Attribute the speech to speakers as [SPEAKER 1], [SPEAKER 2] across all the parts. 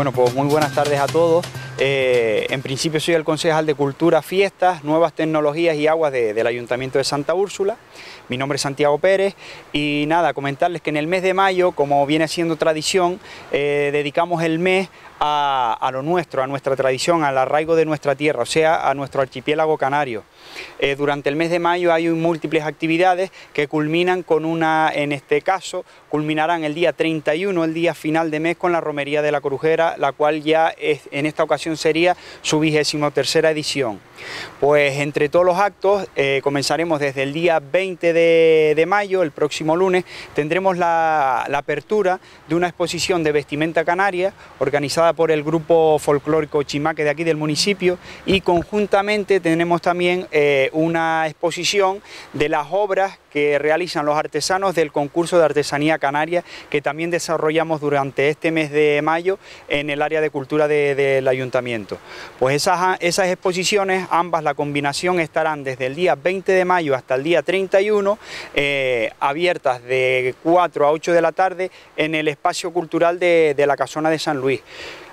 [SPEAKER 1] Bueno, pues muy buenas tardes a todos. Eh, en principio soy el concejal de Cultura, Fiestas, Nuevas Tecnologías y Aguas del Ayuntamiento de Santa Úrsula. Mi nombre es Santiago Pérez y nada, comentarles que en el mes de mayo, como viene siendo tradición, eh, dedicamos el mes a, lo nuestro, a nuestra tradición, al arraigo de nuestra tierra, o sea, a nuestro archipiélago canario. Eh, durante el mes de mayo hay múltiples actividades que culminan con una, en este caso, culminarán el día 31, el día final de mes, con la Romería de la Crujera, la cual ya es, en esta ocasión sería su vigésimo tercera edición. Pues entre todos los actos, eh, comenzaremos desde el día 20 de, mayo, el próximo lunes, tendremos la, la apertura de una exposición de vestimenta canaria organizada por el grupo folclórico Chimaque de aquí del municipio y conjuntamente tenemos también eh, una exposición de las obras que realizan los artesanos del concurso de artesanía canaria que también desarrollamos durante este mes de mayo en el área de cultura del ayuntamiento. Pues esas, esas exposiciones, ambas la combinación estarán desde el día 20 de mayo hasta el día 31 eh, abiertas de 4 a 8 de la tarde en el espacio cultural de la Casona de San Luis.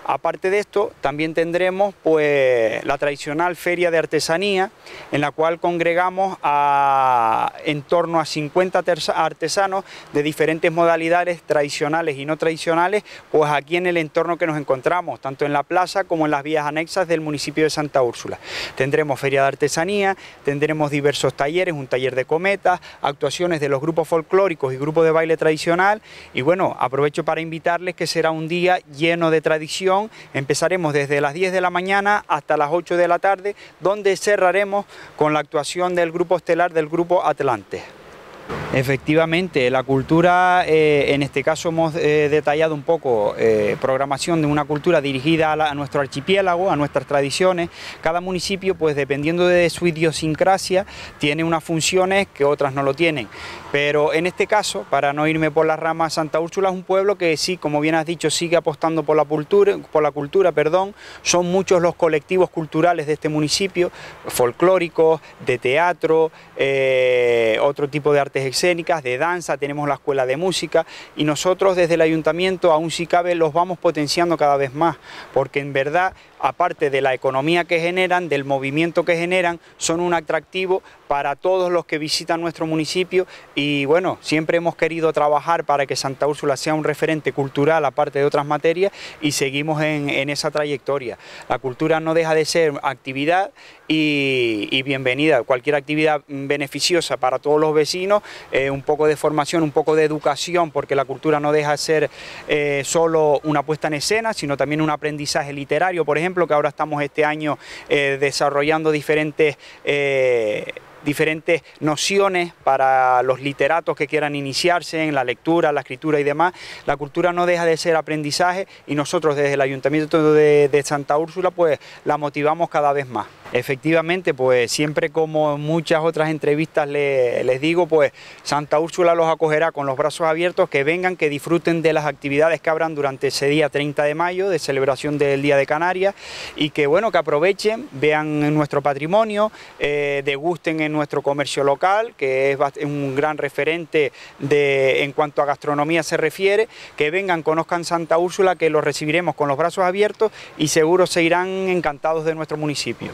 [SPEAKER 1] Aparte de esto, también tendremos pues, la tradicional feria de artesanía, en la cual congregamos a en torno a 50 artesanos de diferentes modalidades tradicionales y no tradicionales, pues aquí en el entorno que nos encontramos, tanto en la plaza como en las vías anexas del municipio de Santa Úrsula. Tendremos feria de artesanía, tendremos diversos talleres, un taller de cometas, actuaciones de los grupos folclóricos y grupos de baile tradicional, y bueno, aprovecho para invitarles que será un día lleno de tradición Empezaremos desde las 10 de la mañana hasta las 8 de la tarde, donde cerraremos con la actuación del grupo estelar del grupo Atlante. Efectivamente, la cultura, eh, en este caso hemos eh, detallado un poco eh, programación de una cultura dirigida a, nuestro archipiélago, a nuestras tradiciones. Cada municipio, pues dependiendo de su idiosincrasia, tiene unas funciones que otras no lo tienen. Pero en este caso, para no irme por la ramas, Santa Úrsula es un pueblo que sí, como bien has dicho, sigue apostando por la cultura, por la cultura perdón. son muchos los colectivos culturales de este municipio, folclóricos, de teatro, otro tipo de artes escénicas, de danza, tenemos la escuela de música y nosotros desde el ayuntamiento, aún si cabe, los vamos potenciando cada vez más, porque en verdad aparte de la economía que generan, del movimiento que generan, son un atractivo para todos los que visitan nuestro municipio y bueno, siempre hemos querido trabajar para que Santa Úrsula sea un referente cultural aparte de otras materias y seguimos en, esa trayectoria. La cultura no deja de ser actividad y, bienvenida, cualquier actividad beneficiosa para todos los vecinos, eh, un poco de formación, un poco de educación, porque la cultura no deja de ser eh, solo una puesta en escena, sino también un aprendizaje literario, por ejemplo, que ahora estamos este año eh, desarrollando diferentes... Eh, diferentes nociones para los literatos que quieran iniciarse en la lectura, la escritura y demás. La cultura no deja de ser aprendizaje y nosotros desde el Ayuntamiento de, Santa Úrsula pues la motivamos cada vez más. Efectivamente, pues siempre como en muchas otras entrevistas les digo, pues Santa Úrsula los acogerá con los brazos abiertos, que vengan, que disfruten de las actividades que habrán durante ese día 30 de mayo de celebración del Día de Canarias y que bueno, que aprovechen, vean nuestro patrimonio, eh, degusten en nuestro comercio local, que es un gran referente de, en cuanto a gastronomía se refiere, que vengan, conozcan Santa Úrsula, que los recibiremos con los brazos abiertos y seguro se irán encantados de nuestro municipio.